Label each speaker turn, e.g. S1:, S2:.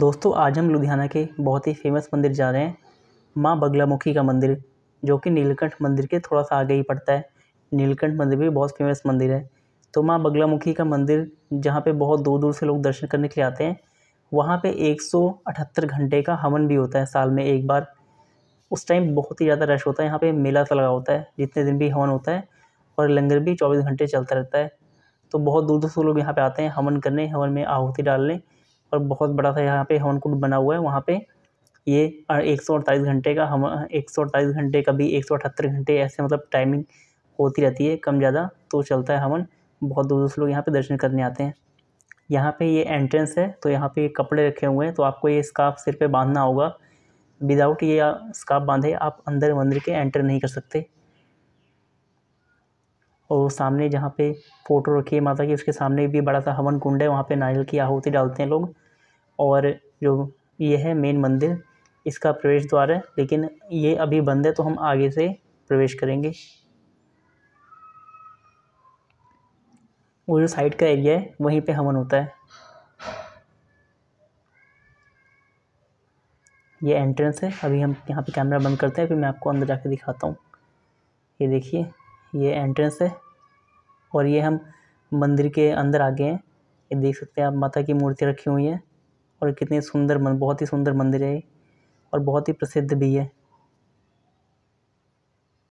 S1: दोस्तों आज हम लुधियाना के बहुत ही फेमस मंदिर जा रहे हैं माँ बगलामुखी का मंदिर जो कि नीलकंठ मंदिर के थोड़ा सा आगे ही पड़ता है नीलकंठ मंदिर भी बहुत फेमस मंदिर है तो माँ बगलामुखी का मंदिर जहाँ पे बहुत दूर दूर से लोग दर्शन करने के लिए आते हैं वहाँ पे 178 घंटे का हवन भी होता है साल में एक बार उस टाइम बहुत ही ज़्यादा रश होता है यहाँ पर मेला सा लगा होता है जितने दिन भी हवन होता है और लंगर भी चौबीस घंटे चलता रहता है तो बहुत दूर दूर से लोग यहाँ पर आते हैं हवन करने हवन में आहुति डालने और बहुत बड़ा सा यहाँ पे हवन कुंड बना हुआ है वहाँ पे ये एक सौ अड़तालीस घंटे का हम एक सौ अड़तालीस घंटे कभी एक सौ अठहत्तर घंटे ऐसे मतलब टाइमिंग होती रहती है कम ज़्यादा तो चलता है हवन बहुत दूर दूर से लोग यहाँ पर दर्शन करने आते हैं यहाँ पे ये एंट्रेंस है तो यहाँ पे ये कपड़े रखे हुए हैं तो आपको ये स्काफ सिर पे बांधना होगा विदाउट ये स्काफ बांधे आप अंदर मंदिर के एंटर नहीं कर सकते और सामने जहाँ पे फ़ोटो रखी है माता की उसके सामने भी बड़ा सा हवन कुंड है वहाँ पे नारियल की आहुति डालते हैं लोग और जो ये है मेन मंदिर इसका प्रवेश द्वार है लेकिन ये अभी बंद है तो हम आगे से प्रवेश करेंगे वो जो साइड का एरिया है वहीं पे हवन होता है ये एंट्रेंस है अभी हम यहाँ पे कैमरा बंद करते हैं फिर मैं आपको अंदर जाके दिखाता हूँ ये देखिए ये एंट्रेंस है और ये हम मंदिर के अंदर आ गए हैं ये देख सकते हैं आप माता की मूर्ति रखी हुई है और कितने सुंदर बहुत ही सुंदर मंदिर है और बहुत ही प्रसिद्ध भी है